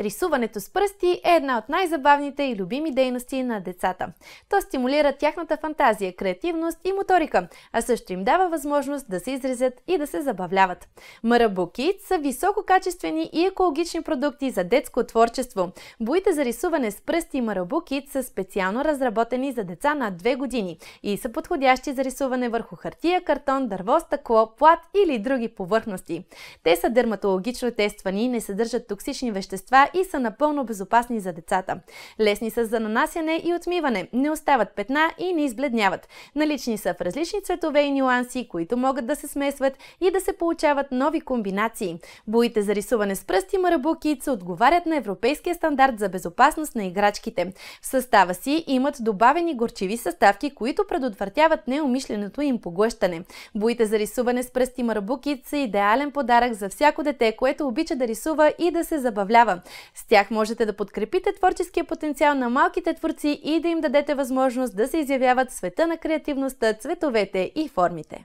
Рисуването с пръсти е една от най-забавните и любими дейности на децата. То стимулира тяхната фантазия, креативност и моторика, а също им дава възможност да се изразят и да се забавляват. Марабу Kids са висококачествени и екологични продукти за детско творчество. Боите за рисуване с пръсти Марабу Kids са специално разработени за деца на 2 години и са подходящи за рисуване върху хартия, картон, дърво, стъкло, плат или други повърхности. Те са дерматологично тествани, не съдържат токсични вещества и са напълно безопасни за децата. Лесни са за нанасяне и отмиване, не остават петна и не избледняват. Налични са в различни цветове и нюанси, които могат да се смесват и да се получават нови комбинации. Боите за рисуване с пръсти марабуки се отговарят на европейския стандарт за безопасност на играчките. В състава си имат добавени горчиви съставки, които предотвратяват неумишленото им поглъщане. Боите за рисуване с пръсти марабуки са идеален подарък за всяко дете, което обича да рисува и да се забавлява. С тях можете да подкрепите творческия потенциал на малките творци и да им дадете възможност да се изявяват света на креативността, цветовете и формите.